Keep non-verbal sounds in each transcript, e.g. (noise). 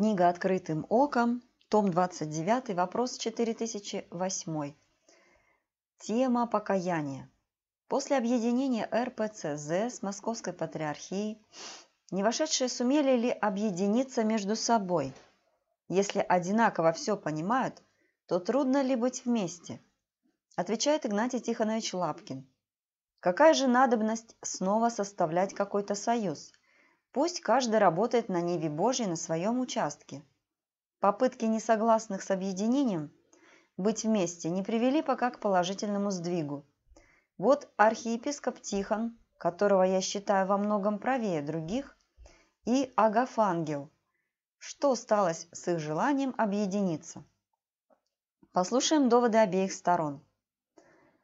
Книга «Открытым оком», том 29, вопрос 4008. Тема покаяния. После объединения РПЦЗ с Московской Патриархией, не вошедшие сумели ли объединиться между собой? Если одинаково все понимают, то трудно ли быть вместе? Отвечает Игнатий Тихонович Лапкин. Какая же надобность снова составлять какой-то союз? Пусть каждый работает на Ниве Божьей на своем участке. Попытки несогласных с объединением быть вместе не привели пока к положительному сдвигу. Вот архиепископ Тихон, которого я считаю во многом правее других, и Агафангел. Что сталось с их желанием объединиться? Послушаем доводы обеих сторон.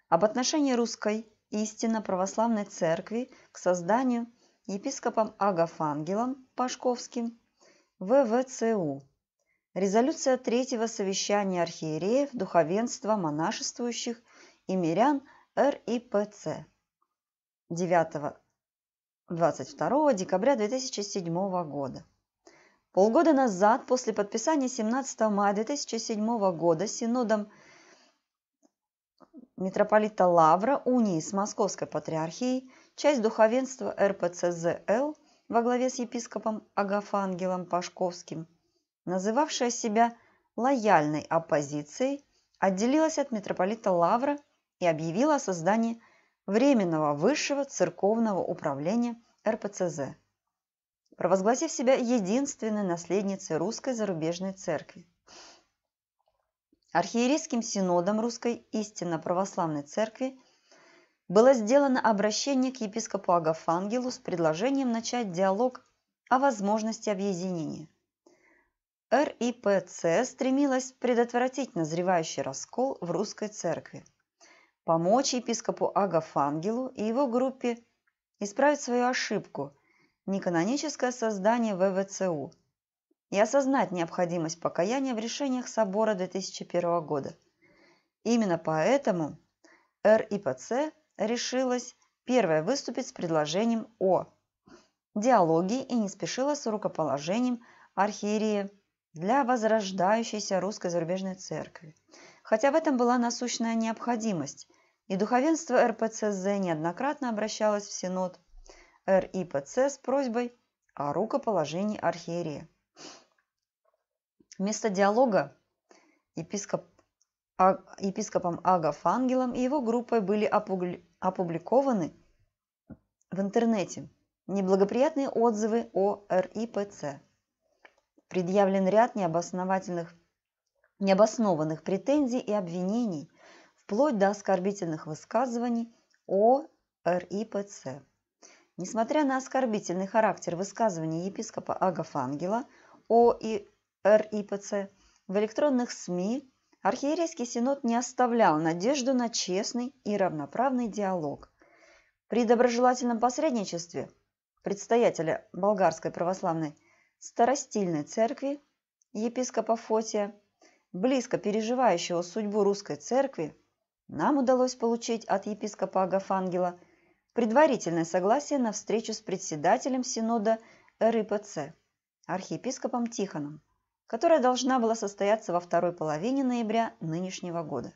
Об отношении русской истинно православной церкви к созданию епископом Агафангелом Пашковским ВВЦУ. Резолюция Третьего совещания архиереев, духовенства, монашествующих и мирян РИПЦ 9-22 декабря 2007 года. Полгода назад, после подписания 17 мая 2007 года синодом митрополита Лавра унии с Московской патриархией, часть духовенства РПЦЗЛ во главе с епископом Агафангелом Пашковским, называвшая себя лояльной оппозицией, отделилась от митрополита Лавра и объявила о создании Временного высшего церковного управления РПЦЗ, провозгласив себя единственной наследницей русской зарубежной церкви. Архиерейским синодом Русской истинно-православной церкви было сделано обращение к епископу Агафангелу с предложением начать диалог о возможности объединения. РИПЦ стремилась предотвратить назревающий раскол в русской церкви, помочь епископу Агафангелу и его группе исправить свою ошибку – неканоническое создание ВВЦУ и осознать необходимость покаяния в решениях Собора 2001 года. Именно поэтому РИПЦ решилась первая выступить с предложением о диалоге и не спешила с рукоположением архиерея для возрождающейся русской зарубежной церкви. Хотя в этом была насущная необходимость, и духовенство РПЦЗ неоднократно обращалось в Синод РИПЦ с просьбой о рукоположении архиерея. Вместо диалога епископ а, епископом Агафангелом и его группой были опубликованы в интернете неблагоприятные отзывы о РИПЦ. Предъявлен ряд необосновательных, необоснованных претензий и обвинений, вплоть до оскорбительных высказываний о РИПЦ. Несмотря на оскорбительный характер высказываний епископа Агафангела о РИПЦ, в электронных СМИ Архиерейский синод не оставлял надежду на честный и равноправный диалог. При доброжелательном посредничестве предстоятеля Болгарской православной старостильной церкви епископа Фотия, близко переживающего судьбу русской церкви, нам удалось получить от епископа Агафангела предварительное согласие на встречу с председателем синода РИПЦ, архиепископом Тихоном – которая должна была состояться во второй половине ноября нынешнего года.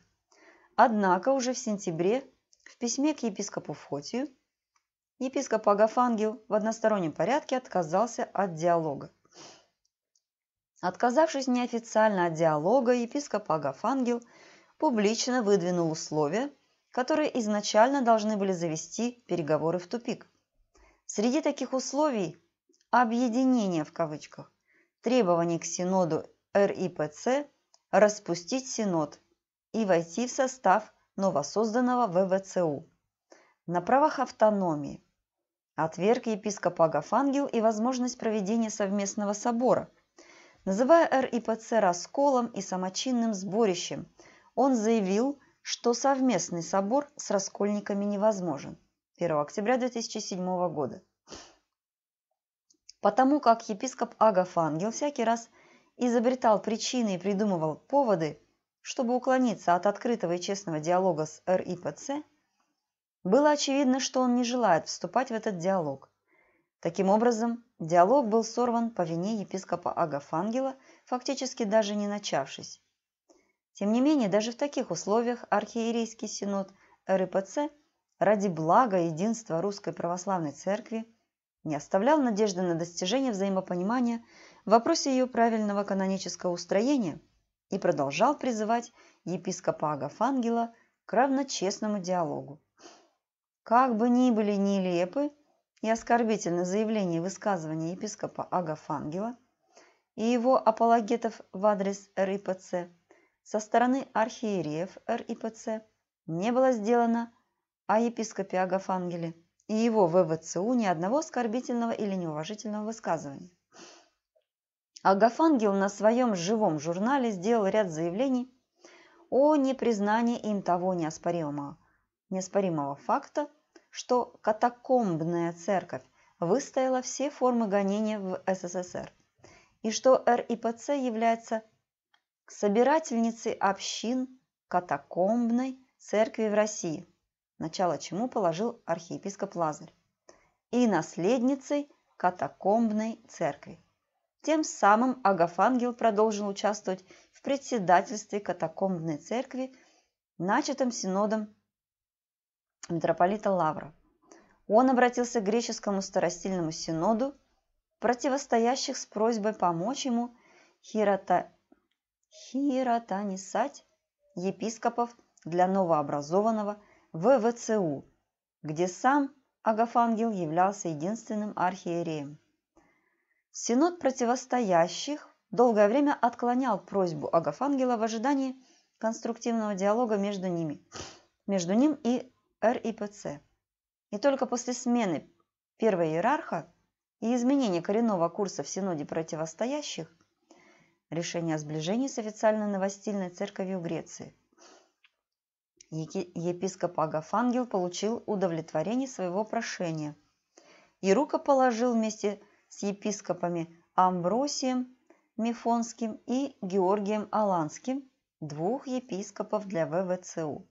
Однако уже в сентябре в письме к епископу Фотию епископ Агафангел в одностороннем порядке отказался от диалога. Отказавшись неофициально от диалога, епископ Агафангел публично выдвинул условия, которые изначально должны были завести переговоры в тупик. Среди таких условий – объединение в кавычках требований к Синоду РИПЦ распустить Синод и войти в состав новосозданного ВВЦУ на правах автономии. Отверг епископ Агафангел и возможность проведения совместного собора. Называя РИПЦ расколом и самочинным сборищем, он заявил, что совместный собор с раскольниками невозможен 1 октября 2007 года. Потому как епископ Агафангел всякий раз изобретал причины и придумывал поводы, чтобы уклониться от открытого и честного диалога с РИПЦ, было очевидно, что он не желает вступать в этот диалог. Таким образом, диалог был сорван по вине епископа Агафангела, фактически даже не начавшись. Тем не менее, даже в таких условиях архиерейский синод РИПЦ ради блага единства Русской Православной Церкви – не оставлял надежды на достижение взаимопонимания в вопросе ее правильного канонического устроения и продолжал призывать епископа Агафангела к равночестному диалогу. Как бы ни были нелепы и оскорбительны заявления и высказывания епископа Агафангела и его апологетов в адрес РИПЦ, со стороны архиереев РИПЦ не было сделано о епископе Агафангеле – и его ВВЦУ ни одного оскорбительного или неуважительного высказывания. Агафангел на своем живом журнале сделал ряд заявлений о непризнании им того неоспоримого, неоспоримого факта, что катакомбная церковь выстояла все формы гонения в СССР, и что РИПЦ является собирательницей общин катакомбной церкви в России – начало чему положил архиепископ Лазарь, и наследницей катакомбной церкви. Тем самым Агафангел продолжил участвовать в председательстве катакомбной церкви, начатом синодом митрополита Лавра. Он обратился к греческому старостильному синоду, противостоящих с просьбой помочь ему хирота... хиротанисать епископов для новообразованного ВВЦУ, где сам Агафангел являлся единственным архиереем. Синод противостоящих долгое время отклонял просьбу Агафангела в ожидании конструктивного диалога между ними, между ним и РИПЦ. И только после смены первого иерарха и изменения коренного курса в Синоде противостоящих решение о сближении с официально новостильной церковью Греции Епископ Агафангел получил удовлетворение своего прошения и рукоположил вместе с епископами Амбросием Мифонским и Георгием Аланским двух епископов для ВВЦУ.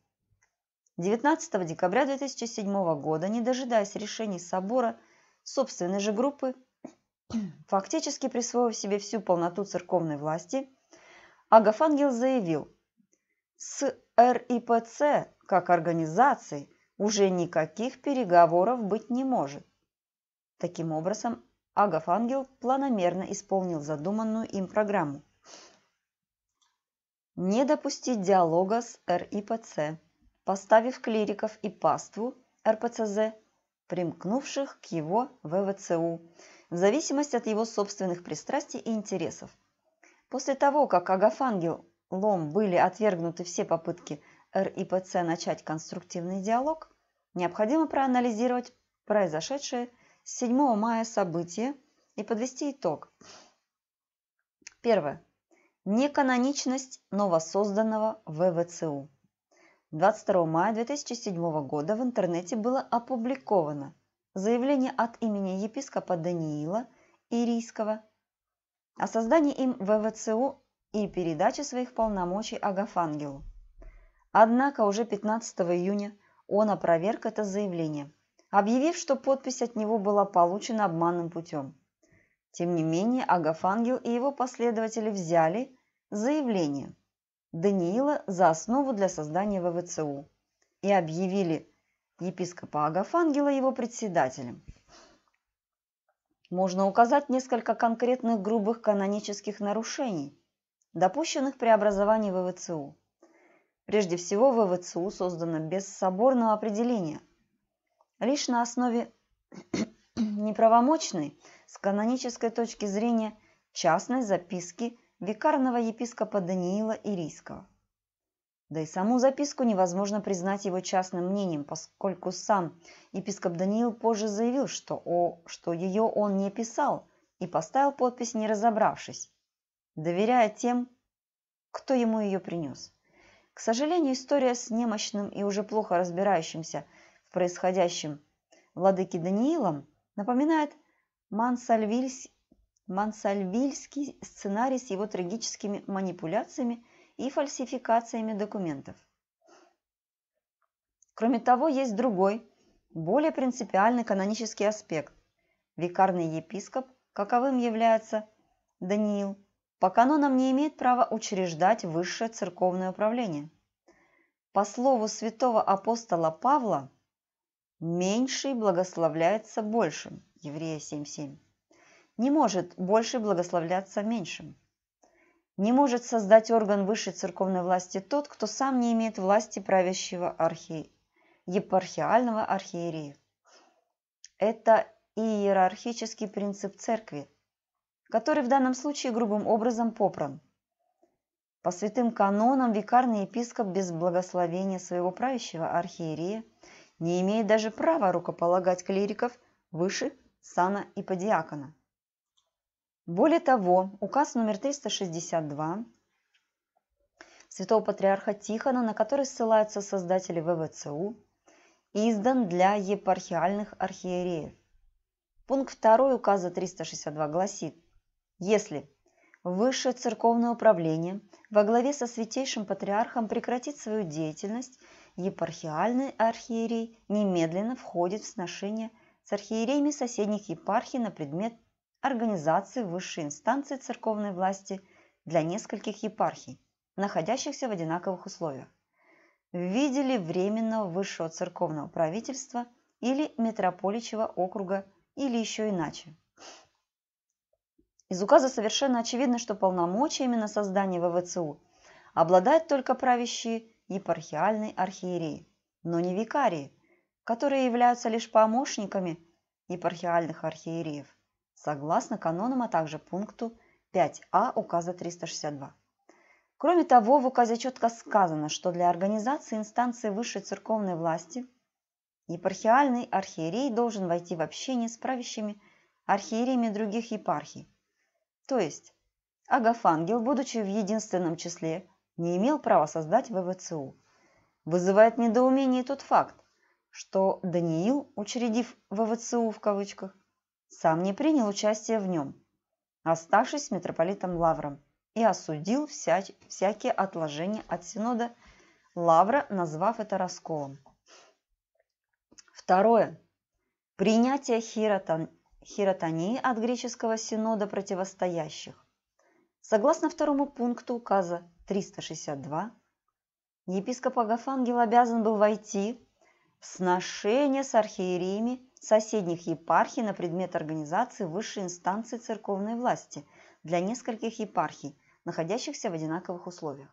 19 декабря 2007 года, не дожидаясь решений собора, собственной же группы, фактически присвоив себе всю полноту церковной власти, Агафангел заявил, с РИПЦ как организацией уже никаких переговоров быть не может. Таким образом, Агов Ангел планомерно исполнил задуманную им программу. Не допустить диалога с РИПЦ, поставив клириков и паству РПЦЗ, примкнувших к его ВВЦУ, в зависимости от его собственных пристрастий и интересов. После того, как Агафангел лом были отвергнуты все попытки РИПЦ начать конструктивный диалог, необходимо проанализировать произошедшее с 7 мая событие и подвести итог. Первое. Неканоничность новосозданного ВВЦУ. 22 мая 2007 года в интернете было опубликовано заявление от имени епископа Даниила Ирийского о создании им ВВЦУ и передачи своих полномочий Агафангелу. Однако уже 15 июня он опроверг это заявление, объявив, что подпись от него была получена обманным путем. Тем не менее, Агафангел и его последователи взяли заявление Даниила за основу для создания ВВЦУ и объявили епископа Агафангела его председателем. Можно указать несколько конкретных грубых канонических нарушений, допущенных преобразований ВВЦУ. Прежде всего, ВВЦУ создано без соборного определения, лишь на основе (clears throat) неправомочной с канонической точки зрения частной записки викарного епископа Даниила Ирийского. Да и саму записку невозможно признать его частным мнением, поскольку сам епископ Даниил позже заявил, что, о, что ее он не писал и поставил подпись, не разобравшись доверяя тем, кто ему ее принес. К сожалению, история с немощным и уже плохо разбирающимся в происходящем владыки Даниилом напоминает Мансальвильский Мансальвильский сценарий с его трагическими манипуляциями и фальсификациями документов. Кроме того, есть другой, более принципиальный канонический аспект. Викарный епископ, каковым является Даниил, по канонам не имеет права учреждать высшее церковное управление. По слову святого апостола Павла, меньший благословляется большим. Еврея 7.7. Не может больший благословляться меньшим. Не может создать орган высшей церковной власти тот, кто сам не имеет власти правящего архи... епархиального архиерея. Это иерархический принцип церкви – который в данном случае грубым образом попран. По святым канонам викарный епископ без благословения своего правящего архиерея не имеет даже права рукополагать клириков выше сана и подиакона. Более того, указ номер 362 святого патриарха Тихона, на который ссылаются создатели ВВЦУ, издан для епархиальных архиереев. Пункт 2 указа 362 гласит – если Высшее церковное управление во главе со Святейшим Патриархом прекратит свою деятельность, епархиальный архиерей немедленно входит в сношение с архиереями соседних епархий на предмет организации высшей инстанции церковной власти для нескольких епархий, находящихся в одинаковых условиях, в виде ли временного высшего церковного правительства или метрополичьего округа или еще иначе. Из указа совершенно очевидно, что полномочиями на создание ВВЦУ обладают только правящие епархиальной архиереи, но не викарии, которые являются лишь помощниками епархиальных архиереев, согласно канонам, а также пункту 5а указа 362. Кроме того, в указе четко сказано, что для организации инстанции высшей церковной власти епархиальный архиерей должен войти в общение с правящими архиереями других епархий, то есть Агафангел, будучи в единственном числе, не имел права создать ВВЦУ. Вызывает недоумение тот факт, что Даниил, учредив ВВЦУ в кавычках, сам не принял участие в нем, оставшись митрополитом Лавром, и осудил вся, всякие отложения от синода Лавра, назвав это расколом. Второе. Принятие Хира хиротонии от греческого синода противостоящих. Согласно второму пункту указа 362, епископ Агафангел обязан был войти в сношение с архиереями соседних епархий на предмет организации высшей инстанции церковной власти для нескольких епархий, находящихся в одинаковых условиях.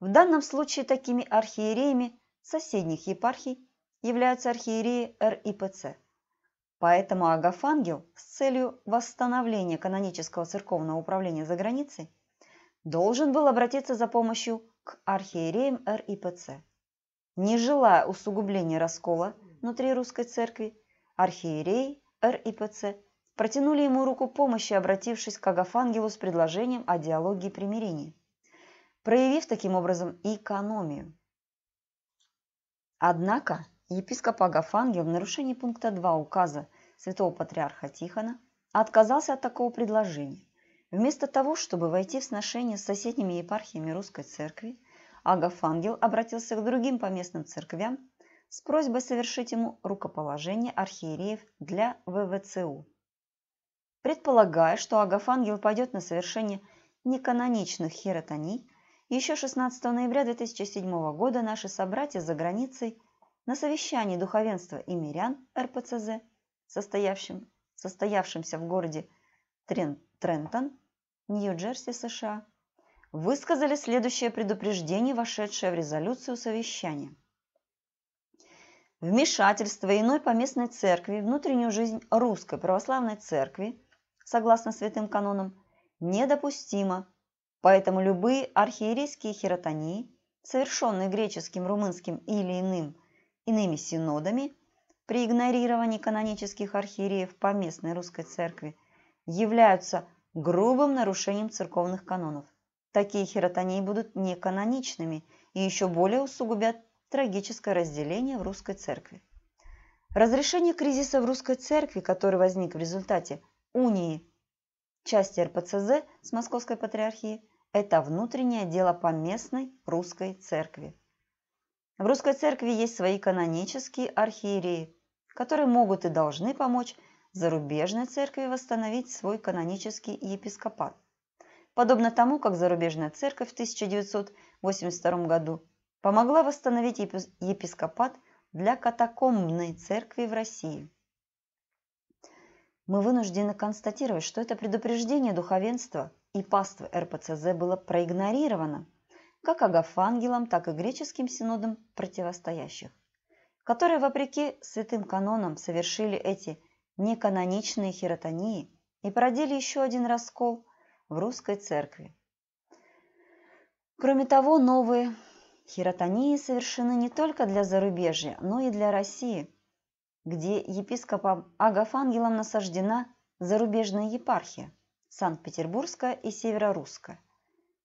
В данном случае такими архиереями соседних епархий являются архиереи РИПЦ. Поэтому Агафангел с целью восстановления канонического церковного управления за границей должен был обратиться за помощью к архиереям РИПЦ. Не желая усугубления раскола внутри русской церкви, архиереи РИПЦ протянули ему руку помощи, обратившись к Агафангелу с предложением о диалоге и примирении, проявив таким образом экономию. Однако Епископ Агафангел в нарушении пункта 2 указа святого патриарха Тихона отказался от такого предложения. Вместо того, чтобы войти в сношение с соседними епархиями русской церкви, Агафангел обратился к другим поместным церквям с просьбой совершить ему рукоположение архиереев для ВВЦУ. Предполагая, что Агафангел пойдет на совершение неканоничных хиротоний. еще 16 ноября 2007 года наши собратья за границей – на совещании духовенства и мирян РПЦЗ, состоявшем, состоявшемся в городе Трен, Трентон, Нью-Джерси, США, высказали следующее предупреждение, вошедшее в резолюцию совещания. Вмешательство иной поместной церкви в внутреннюю жизнь Русской Православной Церкви, согласно святым канонам, недопустимо, поэтому любые архиерейские хиротонии, совершенные греческим, румынским или иным иными синодами при игнорировании канонических архиереев по местной русской церкви являются грубым нарушением церковных канонов. Такие хиротонии будут неканоничными и еще более усугубят трагическое разделение в русской церкви. Разрешение кризиса в русской церкви, который возник в результате унии части РПЦЗ с Московской патриархией, это внутреннее дело поместной русской церкви. В русской церкви есть свои канонические архиереи, которые могут и должны помочь зарубежной церкви восстановить свой канонический епископат. Подобно тому, как зарубежная церковь в 1982 году помогла восстановить епископат для катакомбной церкви в России. Мы вынуждены констатировать, что это предупреждение духовенства и паствы РПЦЗ было проигнорировано – как агафангелам, так и греческим синодам противостоящих, которые, вопреки святым канонам, совершили эти неканоничные хиротонии и породили еще один раскол в русской церкви. Кроме того, новые хиротонии совершены не только для зарубежья, но и для России, где епископом Агафангелом насаждена зарубежная епархия – Санкт-Петербургская и Северорусская –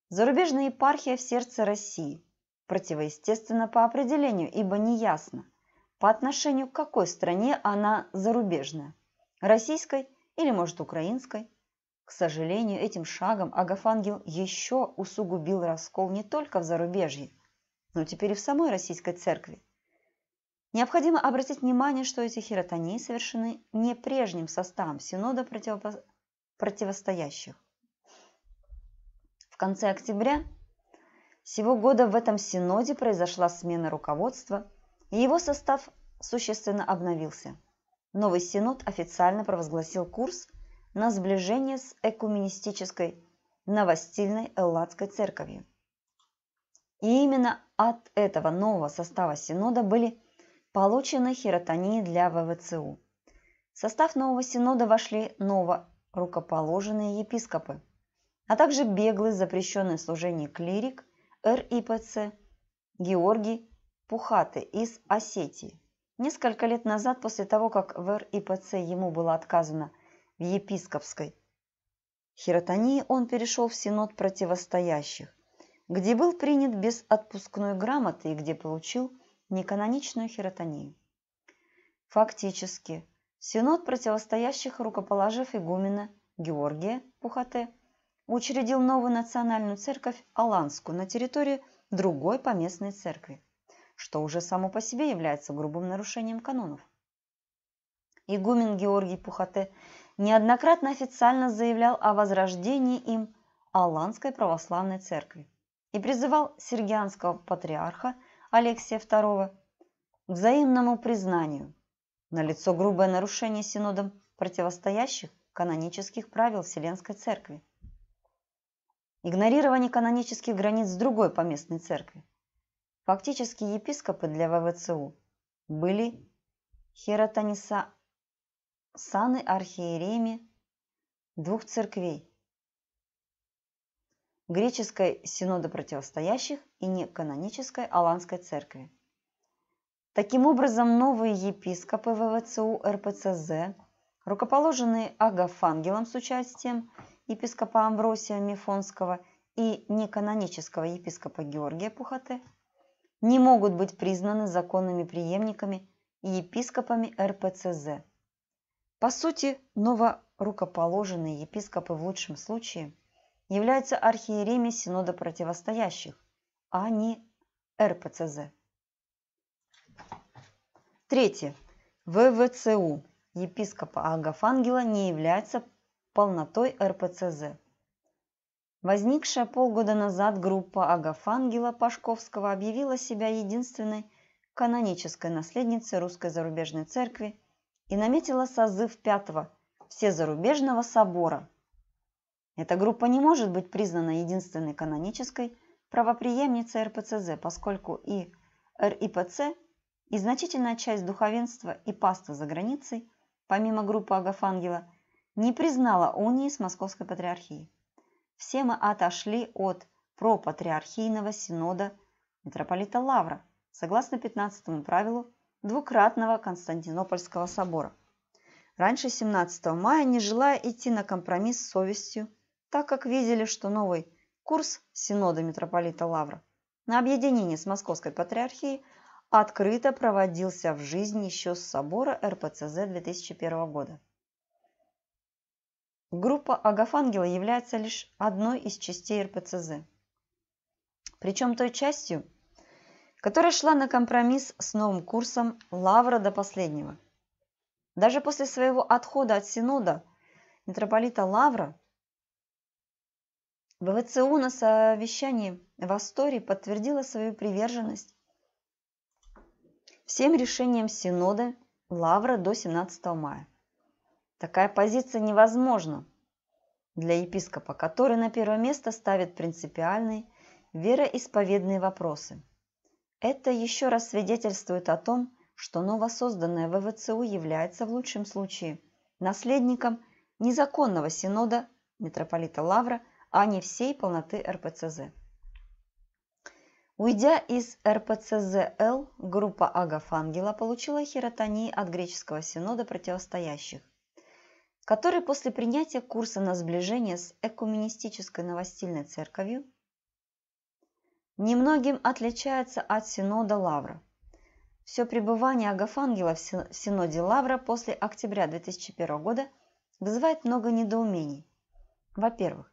Зарубежная епархия в сердце России. Противоестественно по определению, ибо неясно, по отношению к какой стране она зарубежная. Российской или, может, украинской. К сожалению, этим шагом Агафангел еще усугубил раскол не только в зарубежье, но теперь и в самой российской церкви. Необходимо обратить внимание, что эти хиротонии совершены не прежним составом синода противопо... противостоящих. В конце октября всего года в этом синоде произошла смена руководства, и его состав существенно обновился. Новый синод официально провозгласил курс на сближение с экуменистической новостильной Элладской церковью. И именно от этого нового состава синода были получены хиротонии для ВВЦУ. В состав нового синода вошли новорукоположенные епископы, а также беглый запрещенный служение клирик РИПЦ Георгий Пухаты из Осетии. Несколько лет назад, после того, как в РИПЦ ему было отказано в епископской хиротонии, он перешел в синод противостоящих, где был принят без отпускной грамоты и где получил неканоничную хиротонию. Фактически, синод противостоящих, рукоположив игумена Георгия Пухате, учредил новую национальную церковь Аланскую на территории другой поместной церкви, что уже само по себе является грубым нарушением канонов. Игумен Георгий Пухате неоднократно официально заявлял о возрождении им Аланской православной церкви и призывал сергианского патриарха Алексия II к взаимному признанию. на лицо грубое нарушение синодом противостоящих канонических правил Вселенской Церкви – игнорирование канонических границ другой поместной церкви. Фактически епископы для ВВЦУ были Хератаниса саны архиереями двух церквей – греческой синода противостоящих и неканонической Аланской церкви. Таким образом, новые епископы ВВЦУ РПЦЗ, рукоположенные Агафангелом с участием епископа Амвросия Мифонского и неканонического епископа Георгия Пухоте, не могут быть признаны законными преемниками и епископами РПЦЗ. По сути, новорукоположенные епископы в лучшем случае являются архиереями синода противостоящих, а не РПЦЗ. Третье. ВВЦУ епископа Агафангела не является полнотой РПЦЗ. Возникшая полгода назад группа Агафангела Пашковского объявила себя единственной канонической наследницей русской зарубежной церкви и наметила созыв Пятого Всезарубежного собора. Эта группа не может быть признана единственной канонической правоприемницей РПЦЗ, поскольку и РИПЦ, и значительная часть духовенства и паства за границей, помимо группы Агафангела – не признала унии с Московской Патриархией. Все мы отошли от пропатриархийного синода митрополита Лавра, согласно 15 правилу двукратного Константинопольского собора. Раньше 17 мая, не желая идти на компромисс с совестью, так как видели, что новый курс синода митрополита Лавра на объединение с Московской Патриархией открыто проводился в жизнь еще с собора РПЦЗ 2001 года. Группа Агафангела является лишь одной из частей РПЦЗ. Причем той частью, которая шла на компромисс с новым курсом Лавра до последнего. Даже после своего отхода от Синода митрополита Лавра ВВЦУ на совещании в Астории подтвердила свою приверженность всем решениям Синода Лавра до 17 мая. Такая позиция невозможна для епископа, который на первое место ставит принципиальные вероисповедные вопросы. Это еще раз свидетельствует о том, что новосозданное ВВЦУ является в лучшем случае наследником незаконного синода митрополита Лавра, а не всей полноты РПЦЗ. Уйдя из РПЦЗЛ, группа Агафангела получила хиротонии от греческого синода противостоящих – который после принятия курса на сближение с экуменистической новостильной церковью немногим отличается от Синода Лавра. Все пребывание Агафангела в Синоде Лавра после октября 2001 года вызывает много недоумений. Во-первых,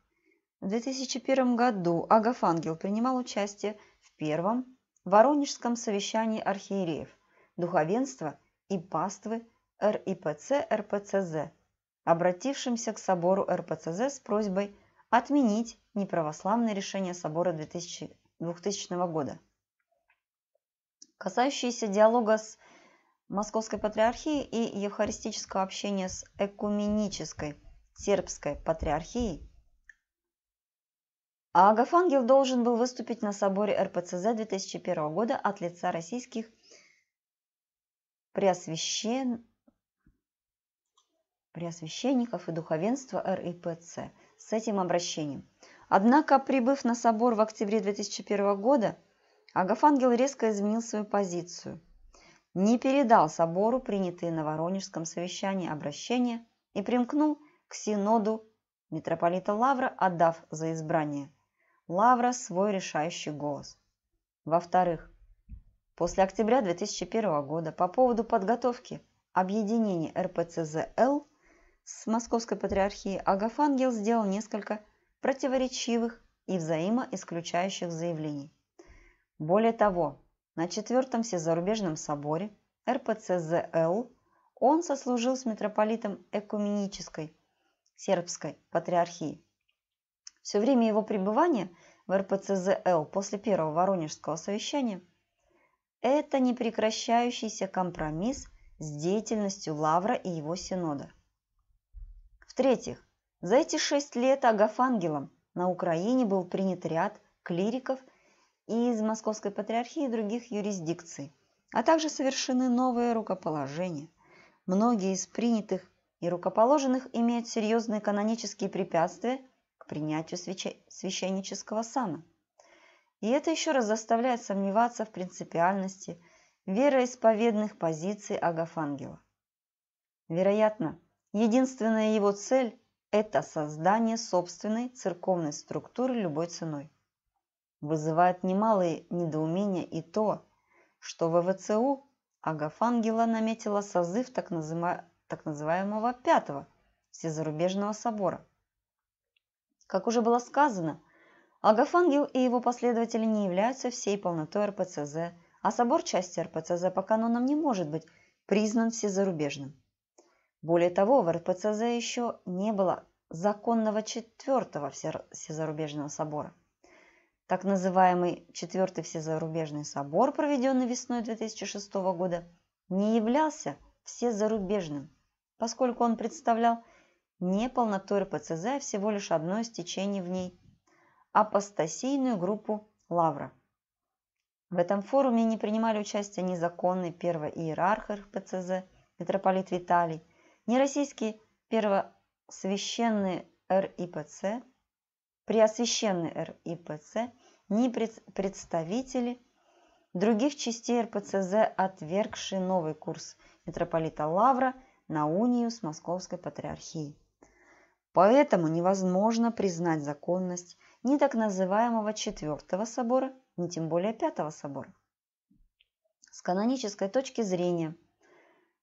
в 2001 году Агафангел принимал участие в первом Воронежском совещании архиереев, духовенства и паствы РИПЦ-РПЦЗ – обратившимся к собору РПЦЗ с просьбой отменить неправославное решение собора 2000, года, касающиеся диалога с Московской Патриархией и евхаристического общения с Экуменической Сербской Патриархией, Агафангел должен был выступить на соборе РПЦЗ 2001 года от лица российских преосвящен преосвященников и духовенства РИПЦ с этим обращением. Однако, прибыв на собор в октябре 2001 года, Агафангел резко изменил свою позицию, не передал собору принятые на Воронежском совещании обращения и примкнул к синоду митрополита Лавра, отдав за избрание Лавра свой решающий голос. Во-вторых, после октября 2001 года по поводу подготовки объединения РПЦЗЛ с Московской Патриархии Агафангел сделал несколько противоречивых и взаимоисключающих заявлений. Более того, на Четвертом Всезарубежном соборе РПЦЗЛ он сослужил с митрополитом Экуменической Сербской Патриархии. Все время его пребывания в РПЦЗЛ после Первого Воронежского совещания это непрекращающийся компромисс с деятельностью Лавра и его синода. В-третьих, за эти шесть лет Агафангелом на Украине был принят ряд клириков и из Московской Патриархии и других юрисдикций, а также совершены новые рукоположения. Многие из принятых и рукоположенных имеют серьезные канонические препятствия к принятию священнического сана. И это еще раз заставляет сомневаться в принципиальности вероисповедных позиций Агафангела. Вероятно, Единственная его цель – это создание собственной церковной структуры любой ценой. Вызывает немалые недоумения и то, что ВВЦУ Агафангела наметила созыв так, назыма... так называемого Пятого Всезарубежного собора. Как уже было сказано, Агафангел и его последователи не являются всей полнотой РПЦЗ, а собор части РПЦЗ по канонам не может быть признан всезарубежным. Более того, в РПЦЗ еще не было законного четвертого всезарубежного собора. Так называемый четвертый всезарубежный собор, проведенный весной 2006 года, не являлся всезарубежным, поскольку он представлял не полноту РПЦЗ, а всего лишь одно из течений в ней – апостасийную группу Лавра. В этом форуме не принимали участие незаконный первый иерарх РПЦЗ митрополит Виталий – Нероссийский первосвященный РИПЦ, преосвященный РИПЦ, ни представители других частей РПЦЗ, отвергшие новый курс митрополита Лавра на унию с Московской Патриархией. Поэтому невозможно признать законность ни так называемого Четвертого собора, ни тем более Пятого собора. С канонической точки зрения –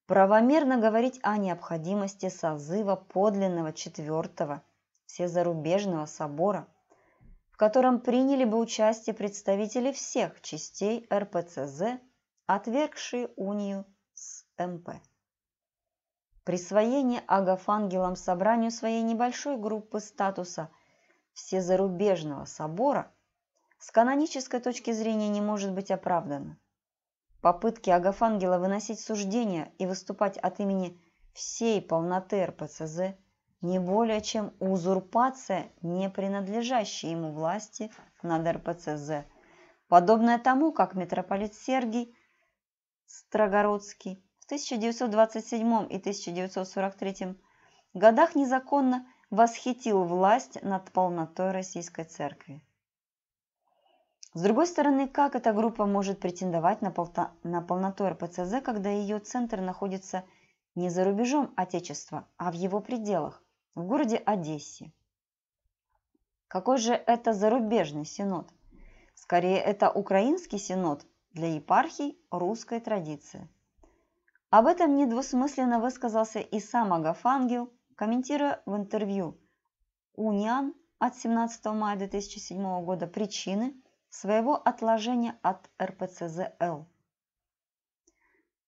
Правомерно говорить о необходимости созыва подлинного четвертого всезарубежного собора, в котором приняли бы участие представители всех частей РПЦЗ, отвергшие унию с МП. Присвоение агафангелам собранию своей небольшой группы статуса всезарубежного собора с канонической точки зрения не может быть оправдано. Попытки Агафангела выносить суждения и выступать от имени всей полноты РПЦЗ не более чем узурпация, не принадлежащей ему власти над РПЦЗ, подобное тому, как митрополит Сергий Строгородский в 1927 и 1943 годах незаконно восхитил власть над полнотой Российской Церкви. С другой стороны, как эта группа может претендовать на, полто... на полноту РПЦЗ, когда ее центр находится не за рубежом Отечества, а в его пределах, в городе Одессе? Какой же это зарубежный синод? Скорее, это украинский синод для епархий русской традиции. Об этом недвусмысленно высказался и сам Агафангел, комментируя в интервью «Униан» от 17 мая 2007 года причины – своего отложения от РПЦЗЛ.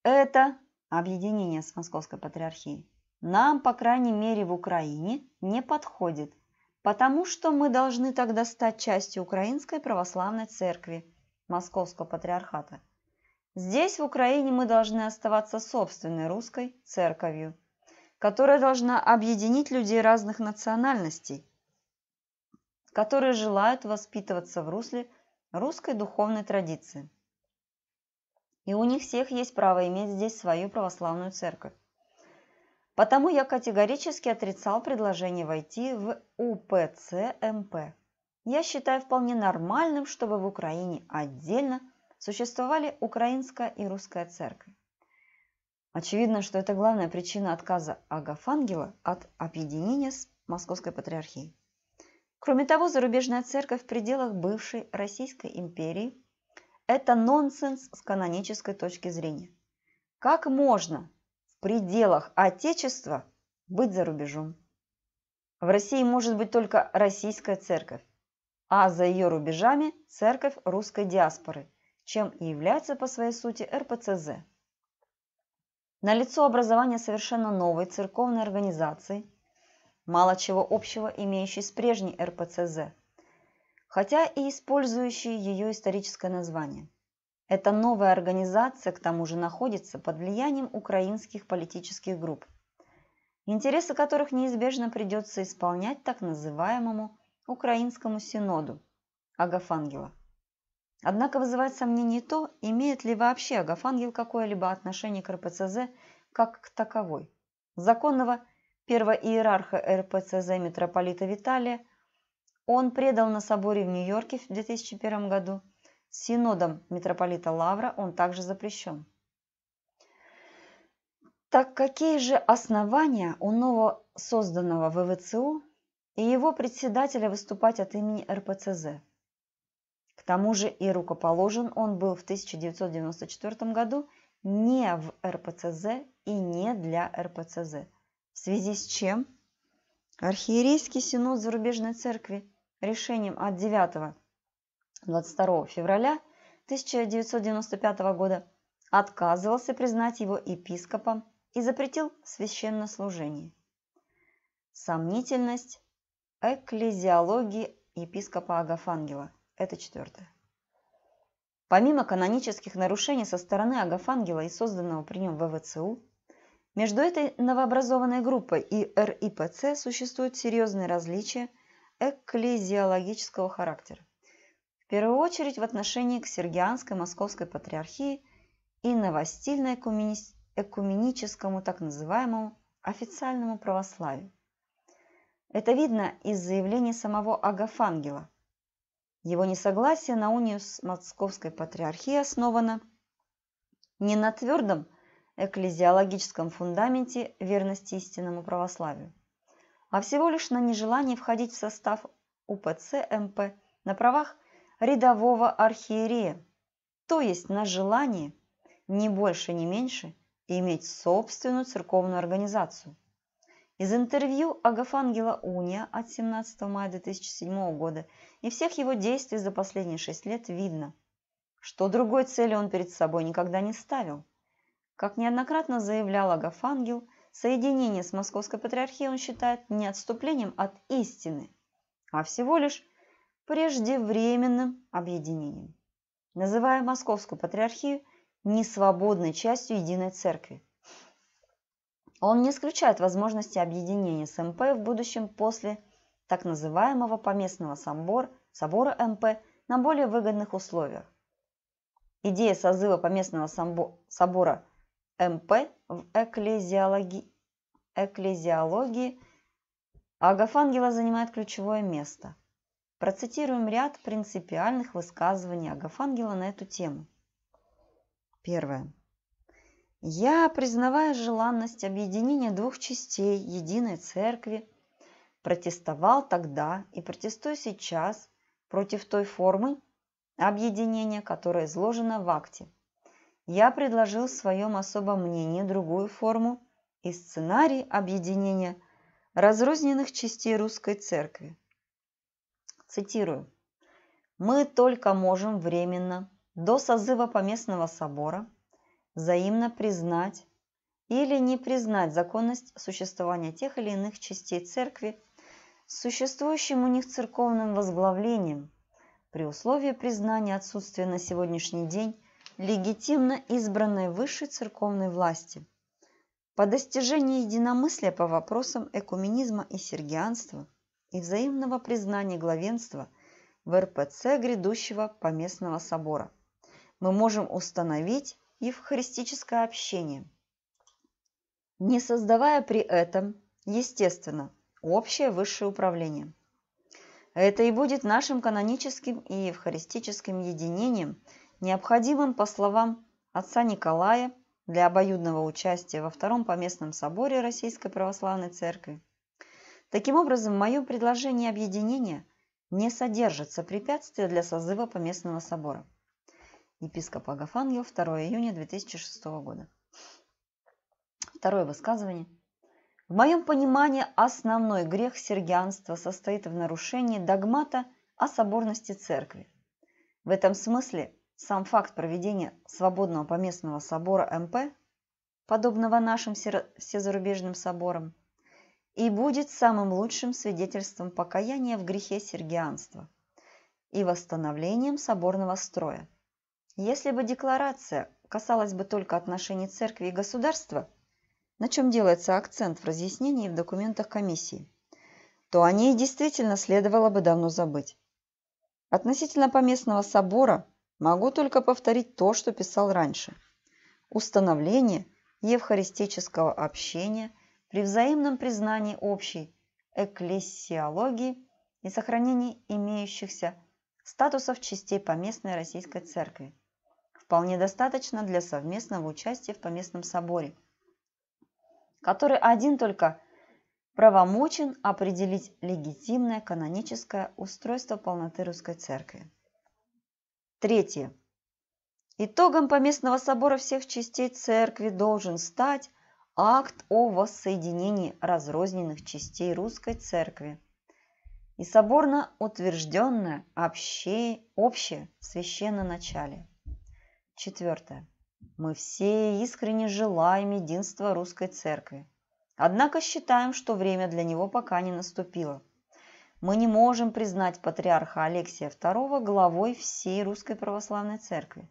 Это объединение с Московской Патриархией нам, по крайней мере, в Украине не подходит, потому что мы должны тогда стать частью Украинской Православной Церкви Московского Патриархата. Здесь, в Украине, мы должны оставаться собственной русской церковью, которая должна объединить людей разных национальностей, которые желают воспитываться в русле русской духовной традиции. И у них всех есть право иметь здесь свою православную церковь. Потому я категорически отрицал предложение войти в УПЦМП. Я считаю вполне нормальным, чтобы в Украине отдельно существовали украинская и русская церковь. Очевидно, что это главная причина отказа Агафангела от объединения с Московской Патриархией. Кроме того, зарубежная церковь в пределах бывшей Российской империи – это нонсенс с канонической точки зрения. Как можно в пределах Отечества быть за рубежом? В России может быть только российская церковь, а за ее рубежами – церковь русской диаспоры, чем и является по своей сути РПЦЗ. Налицо образование совершенно новой церковной организации – мало чего общего имеющей с прежней РПЦЗ, хотя и использующей ее историческое название. Эта новая организация к тому же находится под влиянием украинских политических групп, интересы которых неизбежно придется исполнять так называемому Украинскому Синоду Агафангела. Однако вызывает сомнение то, имеет ли вообще Агафангел какое-либо отношение к РПЦЗ как к таковой. Законного – первого иерарха РПЦЗ митрополита Виталия, он предал на соборе в Нью-Йорке в 2001 году. Синодом митрополита Лавра он также запрещен. Так какие же основания у нового созданного ВВЦУ и его председателя выступать от имени РПЦЗ? К тому же и рукоположен он был в 1994 году не в РПЦЗ и не для РПЦЗ. В связи с чем? Архиерейский синод зарубежной церкви решением от 9 22 февраля 1995 года отказывался признать его епископом и запретил священнослужение. Сомнительность экклезиологии епископа Агафангела. Это четвертое. Помимо канонических нарушений со стороны Агафангела и созданного при нем ВВЦУ, между этой новообразованной группой и РИПЦ существуют серьезные различия экклезиологического характера. В первую очередь в отношении к Сергианской Московской Патриархии и новостильной экуменическому так называемому официальному православию. Это видно из заявлений самого Агафангела. Его несогласие на унию с Московской Патриархией основано не на твердом экклезиологическом фундаменте верности истинному православию, а всего лишь на нежелании входить в состав УПЦ МП на правах рядового архиерея, то есть на желании не больше, не меньше иметь собственную церковную организацию. Из интервью Агафангела Уния от 17 мая 2007 года и всех его действий за последние шесть лет видно, что другой цели он перед собой никогда не ставил – как неоднократно заявлял Агафангел, соединение с Московской Патриархией он считает не отступлением от истины, а всего лишь преждевременным объединением, называя Московскую Патриархию несвободной частью Единой Церкви. Он не исключает возможности объединения с МП в будущем после так называемого поместного собор, собора МП на более выгодных условиях. Идея созыва поместного собора МП в экклезиологии, экклезиологии Агафангела занимает ключевое место. Процитируем ряд принципиальных высказываний Агафангела на эту тему. Первое. Я, признавая желанность объединения двух частей единой церкви, протестовал тогда и протестую сейчас против той формы объединения, которая изложена в акте – я предложил в своем особом мнении другую форму и сценарий объединения разрозненных частей русской церкви. Цитирую. «Мы только можем временно, до созыва Поместного собора, взаимно признать или не признать законность существования тех или иных частей церкви с существующим у них церковным возглавлением при условии признания отсутствия на сегодняшний день легитимно избранной высшей церковной власти. По достижении единомыслия по вопросам экуменизма и сергианства и взаимного признания главенства в РПЦ грядущего Поместного собора мы можем установить евхаристическое общение, не создавая при этом, естественно, общее высшее управление. Это и будет нашим каноническим и евхаристическим единением – необходимым, по словам отца Николая, для обоюдного участия во Втором Поместном соборе Российской Православной Церкви. Таким образом, мое предложение объединения не содержится препятствия для созыва Поместного собора. Епископ Агафангел, 2 июня 2006 года. Второе высказывание. В моем понимании основной грех сергианства состоит в нарушении догмата о соборности церкви. В этом смысле сам факт проведения свободного поместного собора МП, подобного нашим всезарубежным соборам, и будет самым лучшим свидетельством покаяния в грехе сергианства и восстановлением соборного строя. Если бы декларация касалась бы только отношений церкви и государства, на чем делается акцент в разъяснении в документах комиссии, то о ней действительно следовало бы давно забыть. Относительно поместного собора – Могу только повторить то, что писал раньше. Установление евхаристического общения при взаимном признании общей экклесиологии и сохранении имеющихся статусов частей поместной Российской Церкви. Вполне достаточно для совместного участия в поместном соборе, который один только правомочен определить легитимное каноническое устройство полноты Русской Церкви. Третье. Итогом Поместного собора всех частей церкви должен стать акт о воссоединении разрозненных частей русской церкви и соборно утвержденное обще, общее священное начале. Четвертое. Мы все искренне желаем единства русской церкви, однако считаем, что время для него пока не наступило – мы не можем признать патриарха Алексия II главой всей Русской Православной Церкви,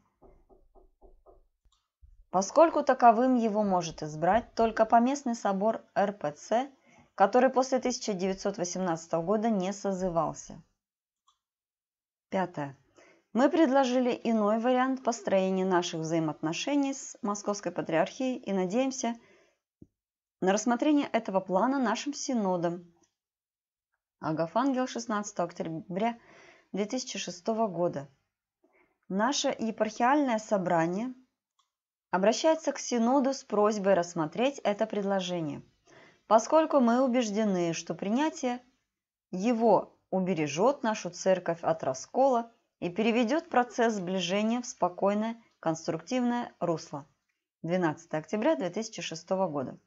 поскольку таковым его может избрать только поместный собор РПЦ, который после 1918 года не созывался. Пятое. Мы предложили иной вариант построения наших взаимоотношений с Московской Патриархией и надеемся на рассмотрение этого плана нашим синодом Агафангел 16 октября 2006 года. Наше епархиальное собрание обращается к Синоду с просьбой рассмотреть это предложение, поскольку мы убеждены, что принятие его убережет нашу церковь от раскола и переведет процесс сближения в спокойное конструктивное русло. 12 октября 2006 года.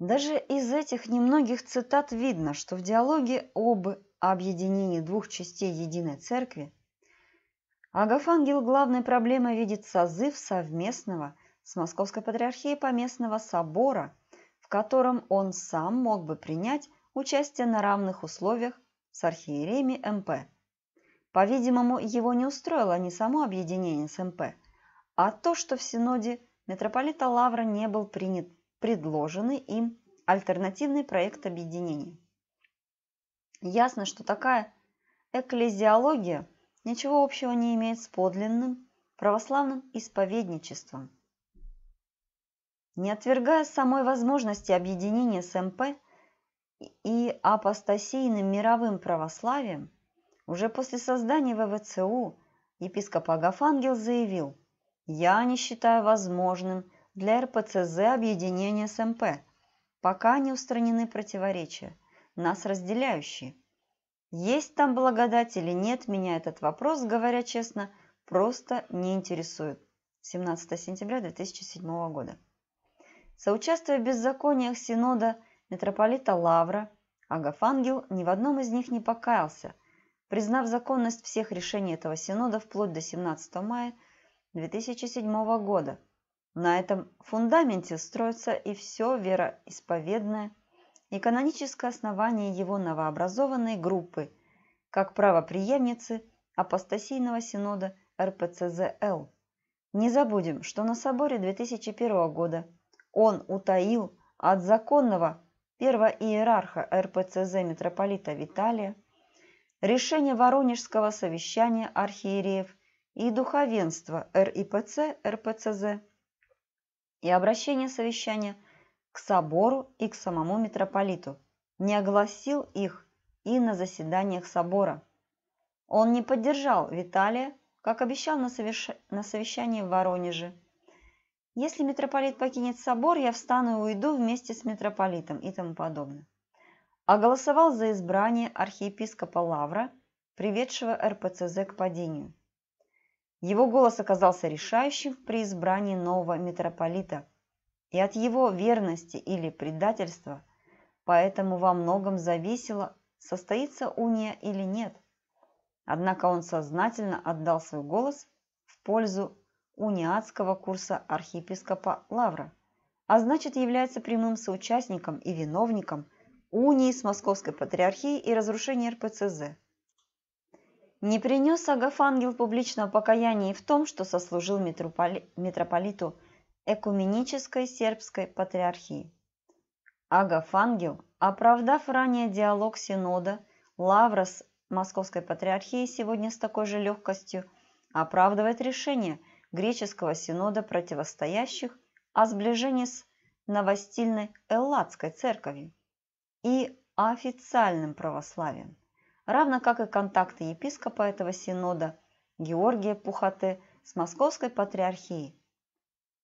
Даже из этих немногих цитат видно, что в диалоге об объединении двух частей единой церкви Агафангел главной проблемой видит созыв совместного с Московской Патриархией Поместного Собора, в котором он сам мог бы принять участие на равных условиях с архиереями МП. По-видимому, его не устроило не само объединение с МП, а то, что в Синоде митрополита Лавра не был принят предложенный им альтернативный проект объединения. Ясно, что такая экклезиология ничего общего не имеет с подлинным православным исповедничеством. Не отвергая самой возможности объединения с МП и апостасийным мировым православием, уже после создания ВВЦУ епископ Агафангел заявил, «Я не считаю возможным для РПЦЗ объединения с МП, пока не устранены противоречия, нас разделяющие. Есть там благодать или нет, меня этот вопрос, говоря честно, просто не интересует. 17 сентября 2007 года. Соучаствуя в беззакониях Синода митрополита Лавра, Агафангел ни в одном из них не покаялся, признав законность всех решений этого Синода вплоть до 17 мая 2007 года – на этом фундаменте строится и все вероисповедное и каноническое основание его новообразованной группы, как правоприемницы апостасийного синода РПЦЗЛ. Не забудем, что на соборе 2001 года он утаил от законного первого иерарха РПЦЗ митрополита Виталия решение Воронежского совещания архиереев и духовенства РИПЦ РПЦЗ и обращение совещания к собору и к самому митрополиту, не огласил их и на заседаниях собора. Он не поддержал Виталия, как обещал на, совещ... на совещании в Воронеже. «Если митрополит покинет собор, я встану и уйду вместе с митрополитом» и тому подобное. А голосовал за избрание архиепископа Лавра, приведшего РПЦЗ к падению. Его голос оказался решающим при избрании нового митрополита, и от его верности или предательства, поэтому во многом зависело, состоится уния или нет. Однако он сознательно отдал свой голос в пользу униатского курса архиепископа Лавра, а значит является прямым соучастником и виновником унии с Московской Патриархией и разрушения РПЦЗ – не принес Агафангел публичного покаяния в том, что сослужил митрополиту Экуменической сербской патриархии. Агафангел, оправдав ранее диалог Синода, Лавра с Московской патриархией сегодня с такой же легкостью оправдывает решение греческого синода противостоящих о сближении с новостильной Элладской церковью и официальным православием равно как и контакты епископа этого синода Георгия Пухаты с Московской патриархией.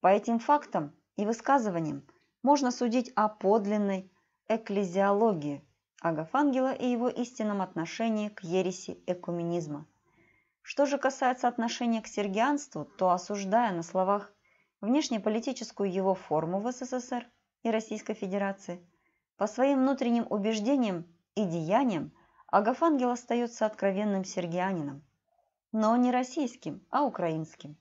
По этим фактам и высказываниям можно судить о подлинной экклезиологии Агафангела и его истинном отношении к ереси экуменизма. Что же касается отношения к сергианству, то осуждая на словах внешнеполитическую его форму в СССР и Российской Федерации, по своим внутренним убеждениям и деяниям – Агафангел остается откровенным сергианином, но не российским, а украинским,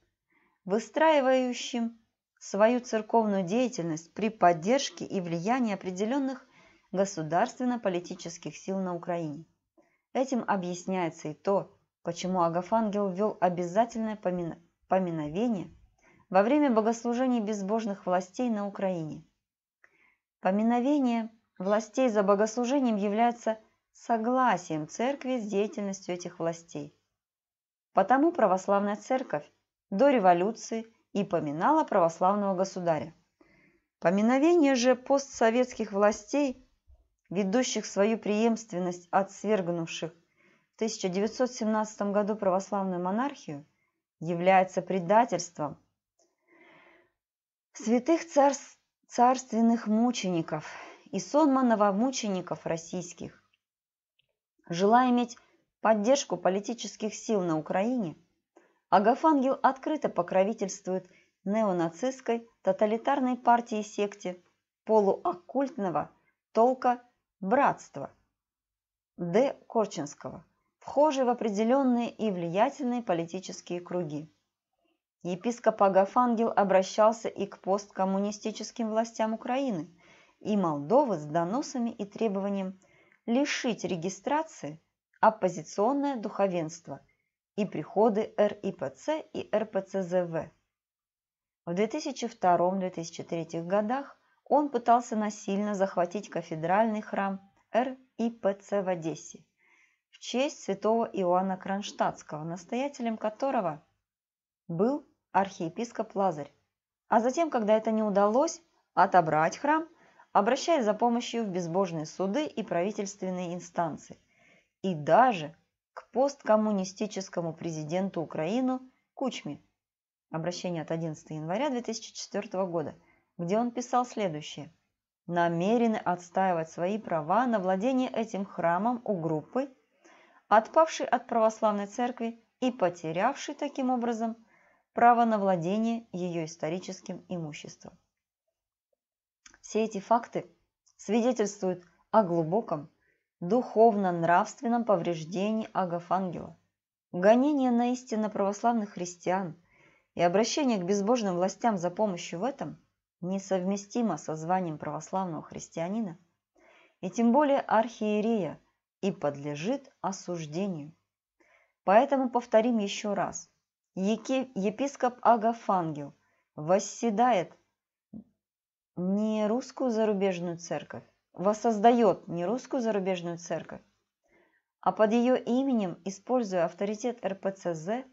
выстраивающим свою церковную деятельность при поддержке и влиянии определенных государственно-политических сил на Украине. Этим объясняется и то, почему Агафангел ввел обязательное поминовение во время богослужений безбожных властей на Украине. Поминовение властей за богослужением является согласием церкви с деятельностью этих властей. Потому православная церковь до революции и поминала православного государя. Поминовение же постсоветских властей, ведущих свою преемственность от свергнувших в 1917 году православную монархию, является предательством святых царств, царственных мучеников и сонманово мучеников российских, Желая иметь поддержку политических сил на Украине, Агафангел открыто покровительствует неонацистской тоталитарной партии секте полуоккультного толка братства Д. Корчинского, вхожей в определенные и влиятельные политические круги. Епископ Агафангел обращался и к посткоммунистическим властям Украины и Молдовы с доносами и требованием – лишить регистрации оппозиционное духовенство и приходы РИПЦ и РПЦЗВ. В 2002-2003 годах он пытался насильно захватить кафедральный храм РИПЦ в Одессе в честь святого Иоанна Кронштадтского, настоятелем которого был архиепископ Лазарь. А затем, когда это не удалось, отобрать храм – обращаясь за помощью в безбожные суды и правительственные инстанции, и даже к посткоммунистическому президенту Украины Кучме. Обращение от 11 января 2004 года, где он писал следующее. Намерены отстаивать свои права на владение этим храмом у группы, отпавшей от православной церкви и потерявшей таким образом право на владение ее историческим имуществом. Все эти факты свидетельствуют о глубоком духовно-нравственном повреждении Агафангела. Гонение на истинно православных христиан и обращение к безбожным властям за помощью в этом несовместимо со званием православного христианина и тем более архиерея и подлежит осуждению. Поэтому повторим еще раз. Епископ Агафангел восседает не русскую зарубежную церковь, воссоздает не русскую зарубежную церковь, а под ее именем, используя авторитет РПЦЗ,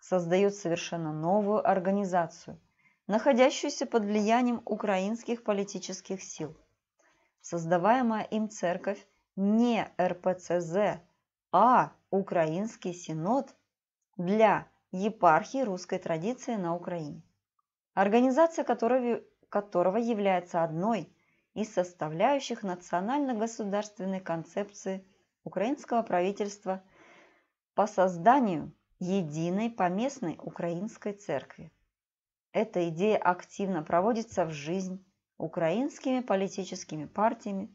создает совершенно новую организацию, находящуюся под влиянием украинских политических сил. Создаваемая им церковь не РПЦЗ, а Украинский Синод для епархии русской традиции на Украине, организация которая которого является одной из составляющих национально-государственной концепции украинского правительства по созданию единой поместной украинской церкви. Эта идея активно проводится в жизнь украинскими политическими партиями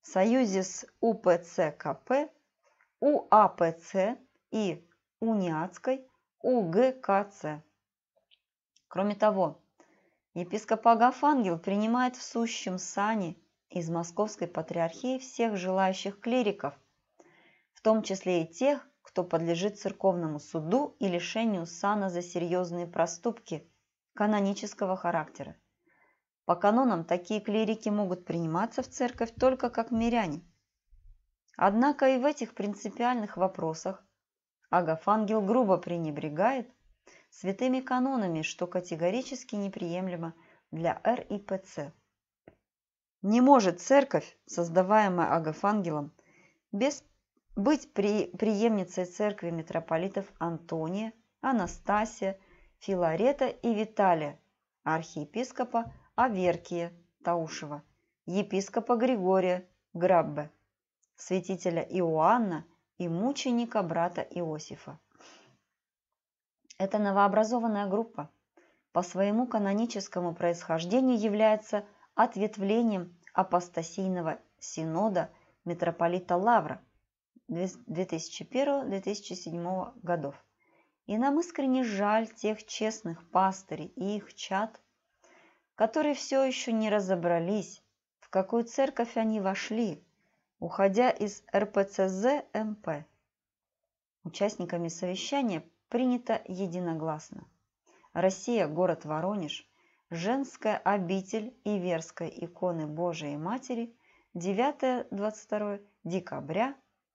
в союзе с УПЦКП, УАПЦ и Униатской УГКЦ. Кроме того, Епископ Агафангел принимает в сущем сане из Московской Патриархии всех желающих клириков, в том числе и тех, кто подлежит церковному суду и лишению сана за серьезные проступки канонического характера. По канонам такие клирики могут приниматься в церковь только как миряне. Однако и в этих принципиальных вопросах Агафангел грубо пренебрегает святыми канонами, что категорически неприемлемо для РИПЦ. Не может церковь, создаваемая Агафангелом, без, быть при, преемницей церкви митрополитов Антония, Анастасия, Филарета и Виталия, архиепископа Аверкия Таушева, епископа Григория Граббе, святителя Иоанна и мученика брата Иосифа. Эта новообразованная группа по своему каноническому происхождению является ответвлением апостасийного синода митрополита Лавра 2001-2007 годов. И нам искренне жаль тех честных пастырей и их чад, которые все еще не разобрались, в какую церковь они вошли, уходя из РПЦЗ МП. Участниками совещания принято единогласно. Россия, город Воронеж, женская обитель Иверской иконы Божией Матери 9-22 декабря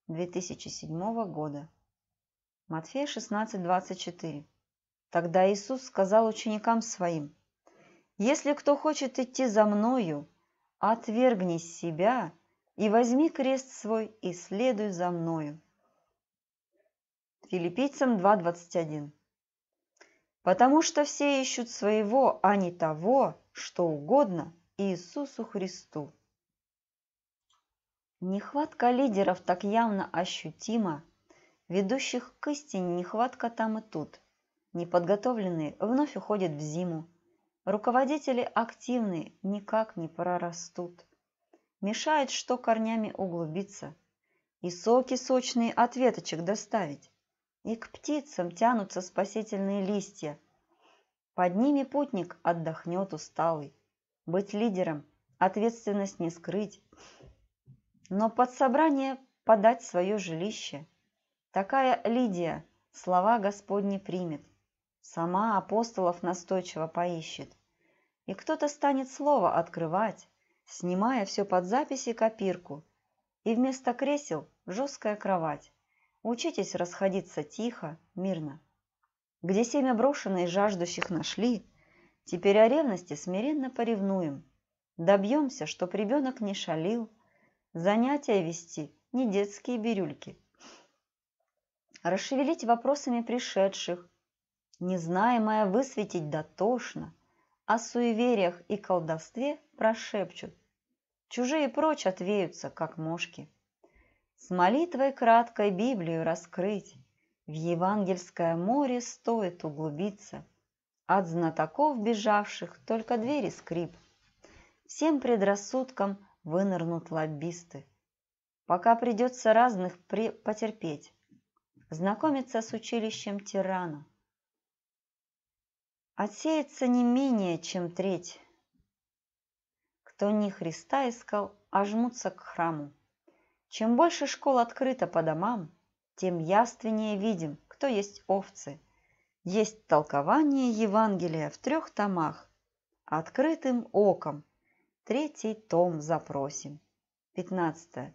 2007 года. Матфея 16:24. Тогда Иисус сказал ученикам своим, «Если кто хочет идти за Мною, отвергни себя и возьми крест свой и следуй за Мною». Филиппийцам 2.21. Потому что все ищут своего, а не того, что угодно Иисусу Христу. Нехватка лидеров так явно ощутима, ведущих к истине нехватка там и тут. Неподготовленные вновь уходят в зиму. Руководители активные никак не прорастут. Мешает что корнями углубиться и соки сочные от веточек доставить и к птицам тянутся спасительные листья. Под ними путник отдохнет усталый. Быть лидером – ответственность не скрыть, но под собрание подать свое жилище. Такая Лидия слова Господни примет, сама апостолов настойчиво поищет. И кто-то станет слово открывать, снимая все под записи копирку, и вместо кресел жесткая кровать. Учитесь расходиться тихо, мирно. Где семя брошенное и жаждущих нашли, теперь о ревности смиренно поревнуем. Добьемся, чтоб ребенок не шалил, занятия вести, не детские бирюльки. Расшевелить вопросами пришедших, незнаемое высветить дотошно, о суевериях и колдовстве прошепчут. Чужие прочь отвеются, как мошки. С молитвой краткой Библию раскрыть, В евангельское море стоит углубиться. От знатоков бежавших только двери скрип. Всем предрассудкам вынырнут лоббисты. Пока придется разных при... потерпеть. Знакомиться с училищем тирана. Отсеется не менее, чем треть. Кто не Христа искал, а жмутся к храму. Чем больше школ открыто по домам, тем яственнее видим, кто есть овцы. Есть толкование Евангелия в трех томах. Открытым оком. Третий том запросим. 15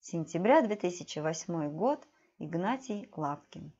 сентября 2008 год. Игнатий Лапкин.